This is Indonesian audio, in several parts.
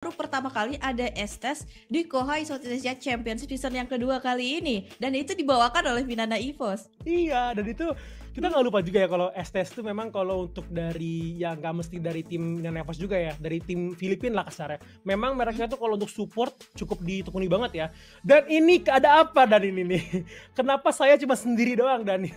baru pertama kali ada estes di Kohai Southeast Asia Championship season yang kedua kali ini dan itu dibawakan oleh Vinana Ivos. Iya, dan itu kita nggak lupa juga ya kalau estes itu memang kalau untuk dari yang nggak mesti dari tim Vinana Ivos juga ya, dari tim Filipina lah kasarnya. Memang mereka itu kalau untuk support cukup ditekuni banget ya. Dan ini ada apa dan ini nih? Kenapa saya cuma sendiri doang dan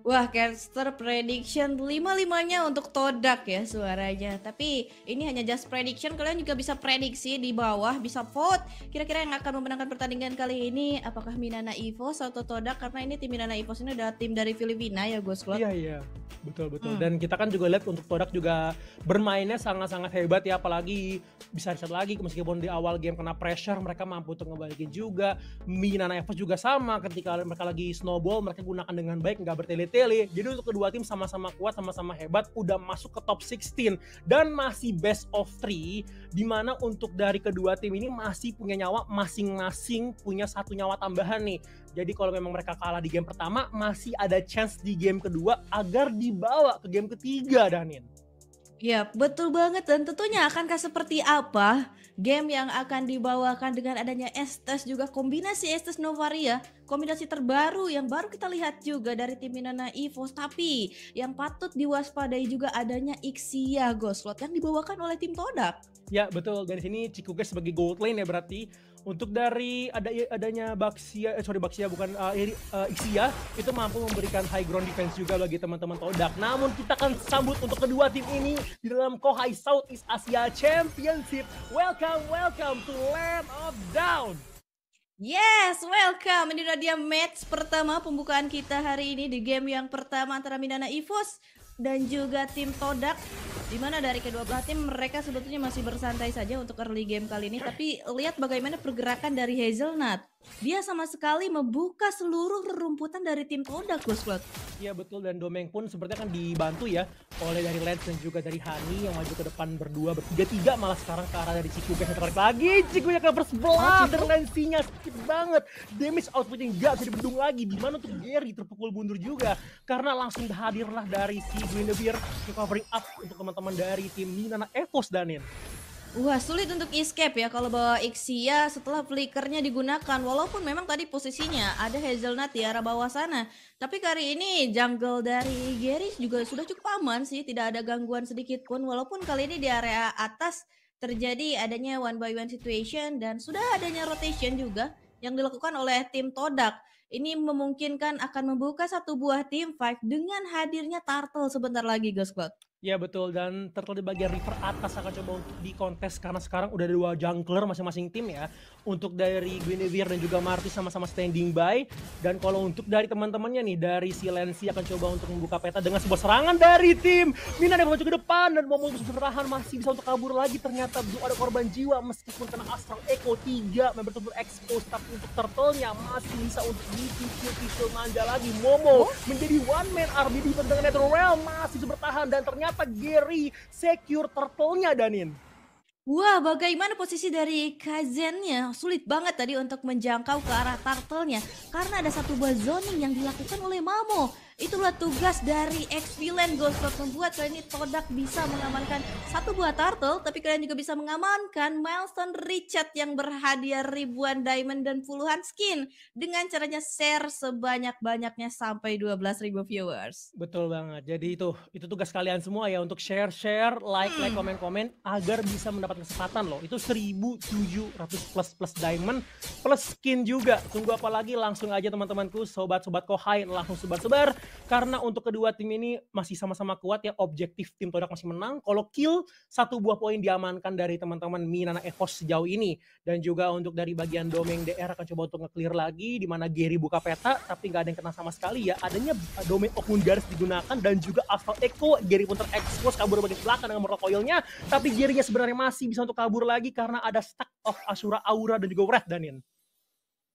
Wah, caster prediction 55-nya untuk Todak ya suaranya. Tapi ini hanya just prediction, kalian juga bisa prediksi di bawah, bisa vote. Kira-kira yang akan memenangkan pertandingan kali ini apakah Minana Ivo atau Todak? Karena ini tim Minana Ivo ini adalah tim dari Filipina ya, Gus Iya, iya. Betul, betul. Hmm. Dan kita kan juga lihat untuk Todak juga bermainnya sangat-sangat hebat ya, apalagi bisa riset lagi meskipun di awal game kena pressure, mereka mampu untuk ngebalikin juga. Minana Ivo juga sama ketika mereka lagi snowball, mereka gunakan dengan baik, nggak bertele- Italy. Jadi untuk kedua tim sama-sama kuat, sama-sama hebat, udah masuk ke top 16 dan masih best of three, dimana untuk dari kedua tim ini masih punya nyawa masing-masing punya satu nyawa tambahan nih. Jadi kalau memang mereka kalah di game pertama, masih ada chance di game kedua agar dibawa ke game ketiga, Danin. Ya, betul banget dan tentunya akankah seperti apa game yang akan dibawakan dengan adanya Estes juga kombinasi Estes Novaria kombinasi terbaru yang baru kita lihat juga dari tim Minana Evos tapi yang patut diwaspadai juga adanya Ixia Goslot yang dibawakan oleh tim Todak. Ya betul dari sini Cikuga sebagai gold lane ya berarti untuk dari ada adanya Baxia eh, sorry Baxia bukan uh, uh, Ixia itu mampu memberikan high ground defense juga bagi teman-teman Todak. Namun kita akan sambut untuk kedua tim ini di dalam Kohai Southeast Asia Championship. Welcome welcome to Land of Down. Yes, welcome. Ini dia match pertama pembukaan kita hari ini di game yang pertama antara Minana Evos dan juga tim Todak. Dimana dari kedua belah tim mereka sebetulnya masih bersantai saja untuk early game kali ini. Tapi lihat bagaimana pergerakan dari Hazelnut. Dia sama sekali membuka seluruh rerumputan dari tim Todak, Gus Iya betul dan Domeng pun sepertinya kan dibantu ya oleh dari Lance dan juga dari Hani yang maju ke depan berdua bertiga-tiga malah sekarang ke arah dari ciku yang tertarik lagi yang cover sebelah dan Lensinya sedikit sakit banget damage outputnya nggak bisa dibendung lagi dimana untuk Gary terpukul mundur juga karena langsung hadirlah dari si Guinevere covering up untuk teman-teman dari tim Minana Evos Danin Wah sulit untuk escape ya kalau bawa Ixia setelah flickernya digunakan Walaupun memang tadi posisinya ada Hazelnut di arah bawah sana Tapi kali ini jungle dari Geris juga sudah cukup aman sih Tidak ada gangguan sedikit pun Walaupun kali ini di area atas terjadi adanya one by one situation Dan sudah adanya rotation juga yang dilakukan oleh tim Todak ini memungkinkan akan membuka satu buah tim fight dengan hadirnya Turtle sebentar lagi Ghost Squad Ya betul dan turtle di bagian river atas akan coba untuk kontes karena sekarang udah ada dua jungler masing-masing tim ya. Untuk dari Guinevere dan juga Marty sama-sama standing by dan kalau untuk dari teman-temannya nih dari Silensi akan coba untuk membuka peta dengan sebuah serangan dari tim. Mina yang maju ke depan dan mau bertahan masih bisa untuk kabur lagi ternyata belum ada korban jiwa meskipun kena Astral Echo 3 member turtle expose tapi untuk turtle-nya masih bisa untuk dicicil-cicil manja lagi. Momo oh. menjadi one man army di pertengahan Netherrealm masih bisa bertahan dan ternyata ternyata Gary secure turtle-nya Danin. Wah, bagaimana posisi dari Kazen-nya? Sulit banget tadi untuk menjangkau ke arah turtle-nya karena ada satu buah zoning yang dilakukan oleh Mamo. Itulah tugas dari X-Villain Ghost membuat kali ini Todak bisa mengamankan satu buah turtle, tapi kalian juga bisa mengamankan milestone Richard yang berhadiah ribuan diamond dan puluhan skin dengan caranya share sebanyak-banyaknya sampai ribu viewers. Betul banget. Jadi itu itu tugas kalian semua ya untuk share-share, like, hmm. like, komen-komen agar bisa mendapatkan kesempatan loh. Itu 1.700 plus plus diamond plus skin juga. Tunggu apa lagi? Langsung aja teman-temanku, sobat-sobat kohai langsung sebar-sebar karena untuk kedua tim ini masih sama-sama kuat ya, objektif tim Todak masih menang. Kalau kill, satu buah poin diamankan dari teman-teman Minana Evos sejauh ini. Dan juga untuk dari bagian domain DR akan coba untuk nge-clear lagi, di mana Gary buka peta, tapi nggak ada yang kena sama sekali ya. Adanya eh, Domeng Okun Garis digunakan, dan juga Astral Echo, Gary pun terekspos kabur bagian belakang dengan Mortal Coilnya Tapi Gary-nya sebenarnya masih bisa untuk kabur lagi karena ada Stack of Asura Aura dan juga Wrath Danin.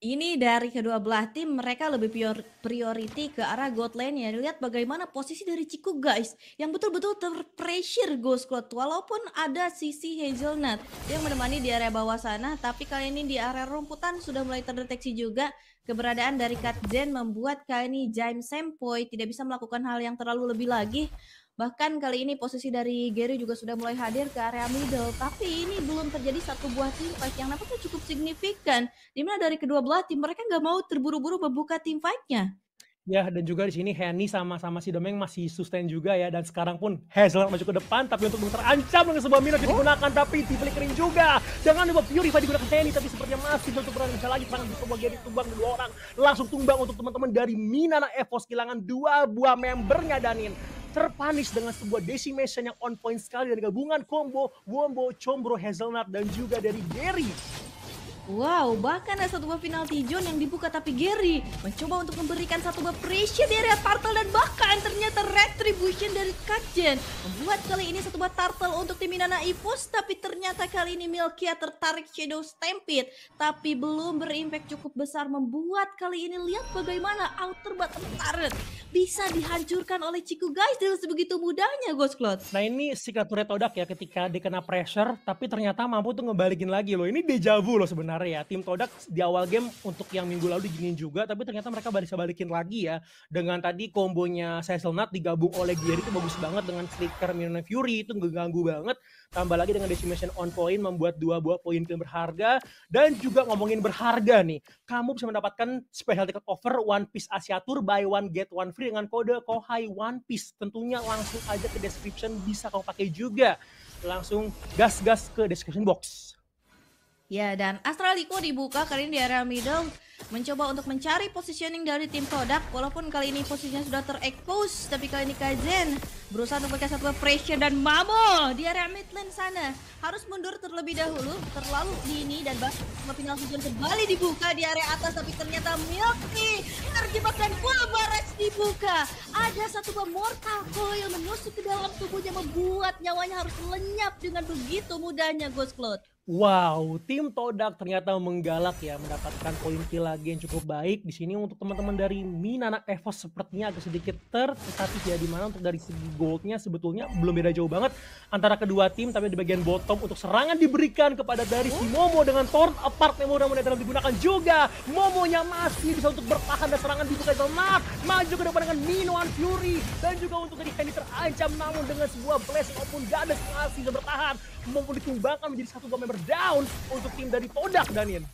Ini dari kedua belah tim mereka lebih prior, priority ke arah gold lane ya. Lihat bagaimana posisi dari Ciku guys yang betul-betul terpressure Ghost Squad walaupun ada sisi Hazelnut yang menemani di area bawah sana tapi kali ini di area rumputan sudah mulai terdeteksi juga keberadaan dari Kat Zen membuat kali ini James Sempoi tidak bisa melakukan hal yang terlalu lebih lagi Bahkan kali ini posisi dari Gary juga sudah mulai hadir ke area middle, tapi ini belum terjadi satu buah tim fight yang nampaknya cukup signifikan. Dimana dari kedua belah tim mereka nggak mau terburu-buru membuka tim fight-nya. Ya, dan juga di sini Henny sama-sama si Domeng masih sustain juga ya. Dan sekarang pun Hazel maju ke depan, tapi untuk terancam dengan sebuah minus yang digunakan, tapi di flickering juga. Jangan lupa Purify digunakan Henny, tapi sepertinya masih untuk berani bisa lagi. Sekarang semua Gary tumbang dua orang. Langsung tumbang untuk teman-teman dari Minana Evos kehilangan dua buah membernya, Danin terpanis dengan sebuah decimation yang on point sekali dari gabungan combo Wombo, Combro, Hazelnut, dan juga dari Gary Wow, bahkan ada satu buah penalti John yang dibuka tapi Gary mencoba untuk memberikan satu buah pressure di area Turtle dan bahkan ternyata retribution dari Kajen membuat kali ini satu buah Turtle untuk tim Inanna Ipus tapi ternyata kali ini Milkia tertarik Shadow Stampede tapi belum berimpact cukup besar membuat kali ini lihat bagaimana Outer Battle Turret bisa dihancurkan oleh Ciku guys dengan sebegitu mudahnya Ghost Cloud. Nah ini signature Todak ya ketika dikena pressure tapi ternyata mampu tuh ngebalikin lagi loh. Ini dejavu loh sebenarnya sebenarnya ya. Tim Todak di awal game untuk yang minggu lalu diginin juga, tapi ternyata mereka bisa balikin lagi ya. Dengan tadi kombonya Cecil Nut digabung oleh Gary itu bagus banget dengan flicker Minion Fury itu ngeganggu banget. Tambah lagi dengan decimation on point membuat dua buah poin film berharga. Dan juga ngomongin berharga nih, kamu bisa mendapatkan special ticket offer One Piece Asia Tour by One Get One Free dengan kode Kohai One Piece. Tentunya langsung aja ke description bisa kamu pakai juga. Langsung gas-gas ke description box. Ya, dan Astraliku dibuka kali ini di area middle mencoba untuk mencari positioning dari tim Kodak walaupun kali ini posisinya sudah terekpos tapi kali ini Kaizen berusaha untuk pakai satu pressure dan Mamo di area mid lane sana harus mundur terlebih dahulu terlalu dini dan bahkan final season kembali dibuka di area atas tapi ternyata Milky terjebak dan Kulbares dibuka ada satu bom mortal coil menusuk ke dalam tubuhnya membuat nyawanya harus lenyap dengan begitu mudahnya Ghost Cloud Wow, tim Todak ternyata menggalak ya mendapatkan poin kill lagi yang cukup baik di sini untuk teman-teman dari Minana Evos sepertinya agak sedikit tertatih ya di mana untuk dari segi goldnya sebetulnya belum beda jauh banget antara kedua tim tapi di bagian bottom untuk serangan diberikan kepada dari si Momo dengan torn apart yang mudah-mudahan dalam digunakan juga Momonya masih bisa untuk bertahan dan serangan dibuka Zelnat maju ke depan dengan Minuan Fury dan juga untuk dari Hendy terancam namun dengan sebuah Blast maupun Ganes masih bisa bertahan Momo ditumbangkan menjadi satu member down untuk tim dari Todak, Danin.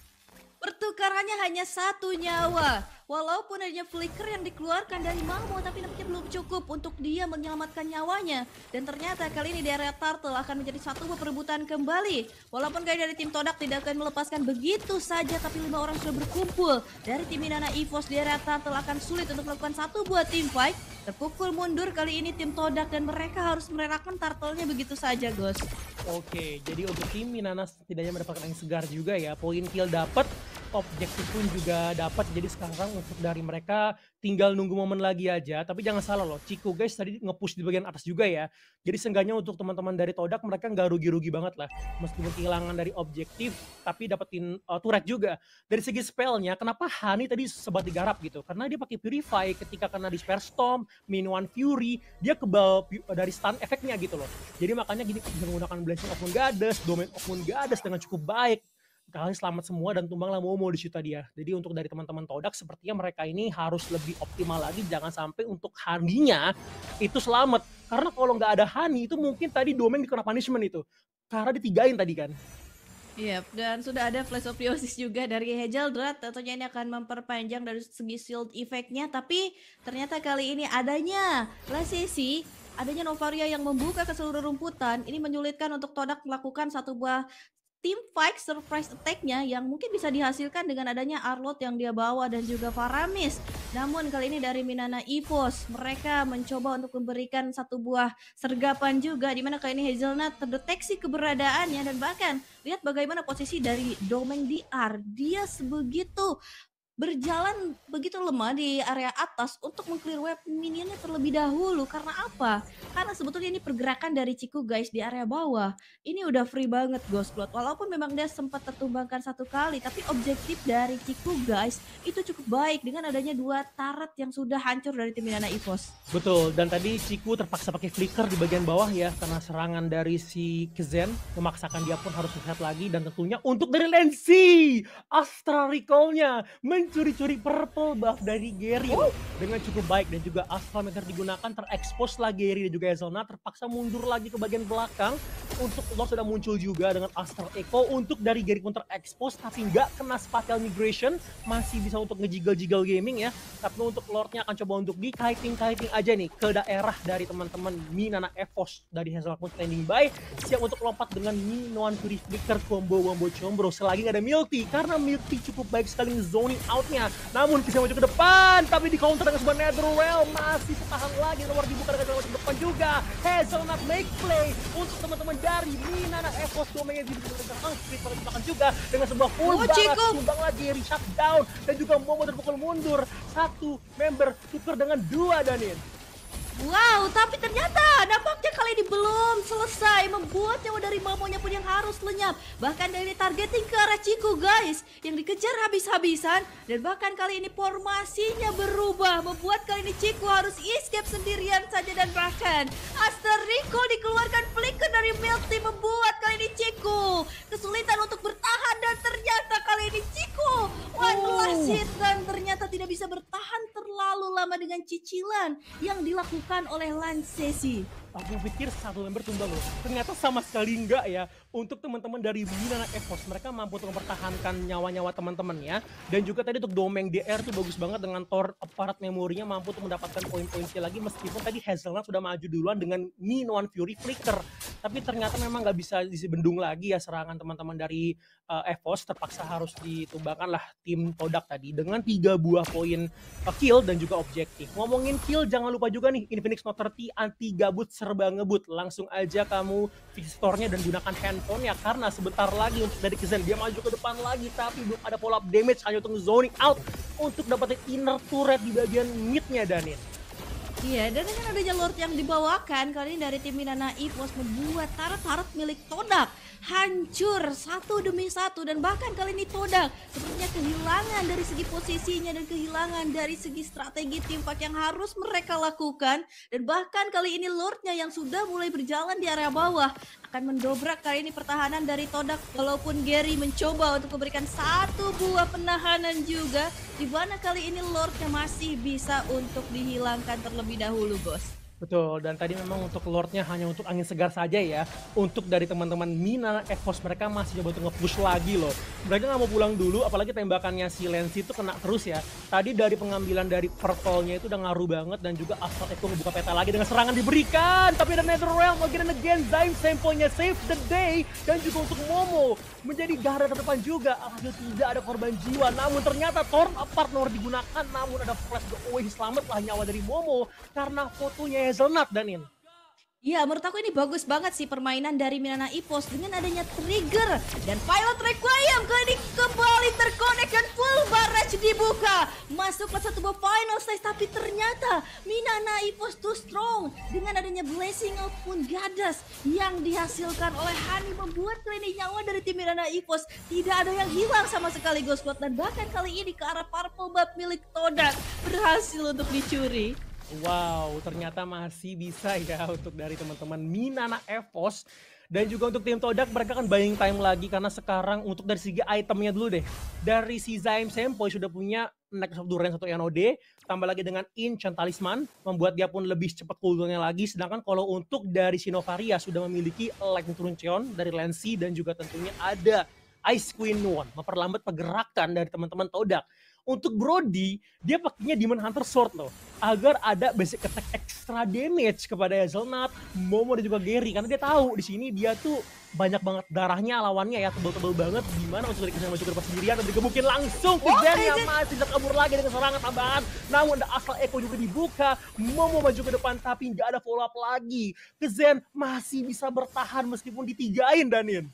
Pertukarannya hanya satu nyawa. Walaupun adanya flicker yang dikeluarkan dari Mamo tapi nampaknya belum cukup untuk dia menyelamatkan nyawanya. Dan ternyata kali ini di area Turtle akan menjadi satu perebutan kembali. Walaupun kali dari tim Todak tidak akan melepaskan begitu saja tapi lima orang sudah berkumpul. Dari tim Inanna Evos area Turtle akan sulit untuk melakukan satu buah tim fight. Terpukul mundur kali ini tim Todak dan mereka harus merelakan turtle-nya begitu saja, Gos. Oke, jadi untuk tim Minana setidaknya mendapatkan yang segar juga ya. Poin kill dapat, objektif pun juga dapat. Jadi sekarang untuk dari mereka tinggal nunggu momen lagi aja. Tapi jangan salah loh, Ciko guys tadi ngepush di bagian atas juga ya. Jadi seenggaknya untuk teman-teman dari Todak mereka nggak rugi-rugi banget lah. Meskipun kehilangan dari objektif, tapi dapetin uh, turret juga. Dari segi spellnya, kenapa Hani tadi sebat digarap gitu? Karena dia pakai Purify ketika kena Disperse Storm, Minuan Fury, dia kebal uh, dari stun efeknya gitu loh. Jadi makanya gini, bisa menggunakan Blessing of Moon Goddess, Domain of Moon Goddess dengan cukup baik kali selamat semua dan tumbanglah mau di situ dia. Jadi untuk dari teman-teman Todak sepertinya mereka ini harus lebih optimal lagi jangan sampai untuk Haninya itu selamat. Karena kalau nggak ada Hani itu mungkin tadi domain dikena punishment itu. Karena ditigain tadi kan. Iya, yep, dan sudah ada flash of Yosis juga dari drat Tentunya ini akan memperpanjang dari segi shield efeknya Tapi ternyata kali ini adanya Lasisi adanya Novaria yang membuka ke seluruh rumputan ini menyulitkan untuk Todak melakukan satu buah team fight surprise attack-nya yang mungkin bisa dihasilkan dengan adanya Arlot yang dia bawa dan juga Faramis. Namun kali ini dari Minana Evos, mereka mencoba untuk memberikan satu buah sergapan juga di mana kali ini Hazelnut terdeteksi keberadaannya dan bahkan lihat bagaimana posisi dari Domeng DR. Dia sebegitu berjalan begitu lemah di area atas untuk mengclear web minionnya terlebih dahulu karena apa? Karena sebetulnya ini pergerakan dari Ciku guys di area bawah. Ini udah free banget Ghost Blood. Walaupun memang dia sempat tertumbangkan satu kali tapi objektif dari Ciku guys itu cukup baik dengan adanya dua turret yang sudah hancur dari tim Minana EVOS. Betul dan tadi Ciku terpaksa pakai flicker di bagian bawah ya karena serangan dari si Kezen memaksakan dia pun harus lihat lagi dan tentunya untuk dari Lensi Astra recallnya curi curi purple buff dari Gary oh. dengan cukup baik dan juga Astral Meter digunakan terekspos lah Gary dan juga Ezona terpaksa mundur lagi ke bagian belakang untuk Lord sudah muncul juga dengan Astral Echo untuk dari Gary pun terekspos tapi nggak kena Spatial Migration masih bisa untuk ngejigal-jigal gaming ya tapi untuk Lordnya akan coba untuk di kiting-kiting aja nih ke daerah dari teman-teman Minana Evos dari hazel pun standing by siap untuk lompat dengan Minoan Fury Flicker combo Wombo Chombro selagi nggak ada Milti karena Milti cukup baik sekali zoning outnya. Namun bisa maju ke depan, tapi di counter dengan sebuah Nether well masih sepaham lagi. Nomor dibuka dengan sebuah depan juga. Hazelnut make play untuk teman-teman dari Minana Evos domainnya di dengan Angkrit pada juga dengan sebuah full oh, sumbang lagi reshut shutdown dan juga Momo terpukul mundur. Satu member super dengan dua Danin. Wow, tapi ternyata nampaknya kali ini belum selesai membuat nyawa dari mamonya pun yang harus lenyap. Bahkan dari targeting ke arah Ciku guys, yang dikejar habis-habisan. Dan bahkan kali ini formasinya berubah, membuat kali ini Ciku harus escape sendirian saja. Dan bahkan Aster Rico dikeluarkan flicker dari Milti membuat kali ini Ciku kesulitan untuk bertahan. Dan ternyata kali ini Ciku one last oh. hit dan ternyata tidak bisa bertahan terlalu lama dengan cicilan yang dilakukan oleh Lancesi. Aku pikir satu member tumbang loh. Ternyata sama sekali enggak ya. Untuk teman-teman dari Minana Evos, mereka mampu untuk mempertahankan nyawa-nyawa teman-temannya. Dan juga tadi untuk domeng DR tuh bagus banget dengan Thor aparat memorinya mampu untuk mendapatkan poin-poinnya lagi. Meskipun tadi Hazelnut sudah maju duluan dengan Minoan Fury Flicker tapi ternyata memang nggak bisa disebendung lagi ya serangan teman-teman dari uh, eh, Evos terpaksa harus ditumbangkan lah tim Todak tadi dengan tiga buah poin uh, kill dan juga objektif. Ngomongin kill jangan lupa juga nih Infinix Note 30 anti gabut serba ngebut. Langsung aja kamu store-nya dan gunakan handphone ya karena sebentar lagi untuk dari Kizen dia maju ke depan lagi tapi belum ada pola damage hanya untuk zoning out untuk dapetin inner turret di bagian midnya Danin. Iya, dan dengan adanya Lord yang dibawakan, kali ini dari tim Minana Evos membuat tarot-tarot milik Todak hancur satu demi satu dan bahkan kali ini Todak sepertinya kehilangan dari segi posisinya dan kehilangan dari segi strategi tim Pak yang harus mereka lakukan dan bahkan kali ini Lordnya yang sudah mulai berjalan di area bawah akan mendobrak kali ini pertahanan dari Todak walaupun Gary mencoba untuk memberikan satu buah penahanan juga di mana kali ini Lordnya masih bisa untuk dihilangkan terlebih dahulu bos. Betul, dan tadi memang untuk Lordnya hanya untuk angin segar saja ya. Untuk dari teman-teman Mina, Evos mereka masih coba untuk nge-push lagi loh. Mereka nggak mau pulang dulu, apalagi tembakannya si Lensi itu kena terus ya. Tadi dari pengambilan dari purple-nya itu udah ngaruh banget dan juga Astral itu ngebuka peta lagi dengan serangan diberikan. Tapi ada Realm, again and again, sample nya save the day. Dan juga untuk Momo menjadi garda terdepan juga. Alhasil tidak ada korban jiwa, namun ternyata Thorn Apart nomor digunakan, namun ada flash away lah nyawa dari Momo karena fotonya hazelnut Danin. Iya, menurut aku ini bagus banget sih permainan dari Minana Ipos dengan adanya trigger dan pilot Requiem kali ini kembali terkonek dan full barrage dibuka. masuk ke satu buah final tapi ternyata Minana Ipos too strong dengan adanya blessing outpun gadas yang dihasilkan oleh Hani membuat kali nyawa dari tim Minana Ipos tidak ada yang hilang sama sekali Ghost Squad dan bahkan kali ini ke arah purple bat milik Todak berhasil untuk dicuri. Wow, ternyata masih bisa ya untuk dari teman-teman Minana Evos dan juga untuk tim Todak mereka akan buying time lagi karena sekarang untuk dari segi itemnya dulu deh. Dari si Zaim Sempoi sudah punya Next of Duran atau NOD tambah lagi dengan Inchantalisman Talisman, membuat dia pun lebih cepat cooldownnya lagi. Sedangkan kalau untuk dari Sinovaria sudah memiliki Lightning Truncheon dari Lancy dan juga tentunya ada Ice Queen One, memperlambat pergerakan dari teman-teman Todak. Untuk Brody, dia pakainya Demon Hunter Sword loh. Agar ada basic attack extra damage kepada Hazelnut, Momo dan juga Gary. Karena dia tahu di sini dia tuh banyak banget darahnya lawannya ya tebel-tebel banget gimana untuk dikasih mau masuk ke sendirian dan mungkin langsung ke Dan yang masih tidak kabur lagi dengan serangan tambahan namun ada asal Eko juga dibuka Momo maju ke depan tapi nggak ada follow up lagi ke Zen masih bisa bertahan meskipun ditigain Danin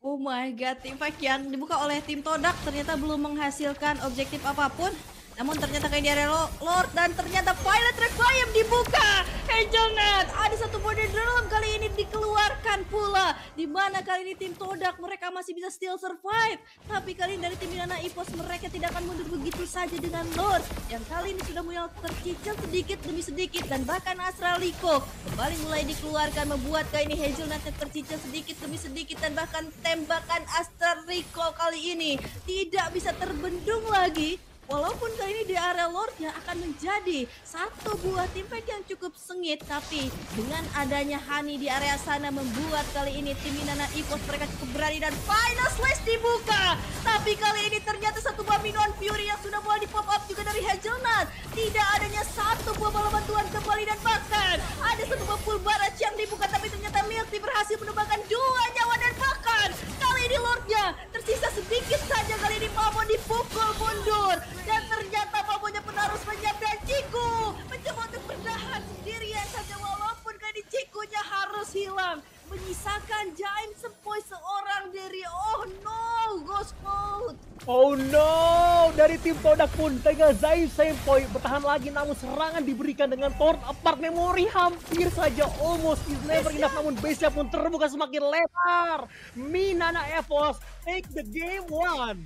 Oh my god, tim fight yang dibuka oleh tim Todak ternyata belum menghasilkan objektif apapun. Namun ternyata kayak di area Lord dan ternyata Violet Requiem dibuka. Angelnet, ada satu body dalam kali ini dikeluarkan pula. Di mana kali ini tim Todak mereka masih bisa still survive. Tapi kali ini dari tim Inanna Ipos mereka tidak akan mundur begitu saja dengan Lord. Yang kali ini sudah mulai tercicil sedikit demi sedikit dan bahkan Astraliko kembali mulai dikeluarkan membuat kali ini yang tercicil sedikit demi sedikit dan bahkan tembakan Astraliko kali ini tidak bisa terbendung lagi Walaupun kali ini di area Lordnya akan menjadi satu buah tim fight yang cukup sengit. Tapi dengan adanya Hani di area sana membuat kali ini tim Minana Ipos mereka cukup berani dan final slash dibuka. Tapi kali ini ternyata satu buah Minuan Fury yang sudah mulai di pop up juga dari Hazelnut. Tidak adanya satu buah bola bantuan kembali dan bahkan ada satu buah full barrage yang dibuka. Tapi ternyata Milti berhasil menembakkan dua nyawa dan bahkan kali ini Lordnya tersisa sedikit saja kali ini Pamon di dari tim Todak pun gagal Zai Sempoi bertahan lagi namun serangan diberikan dengan Torn Apart Memory hampir saja almost is never enough namun base pun terbuka semakin lebar. Minana Evos take the game one.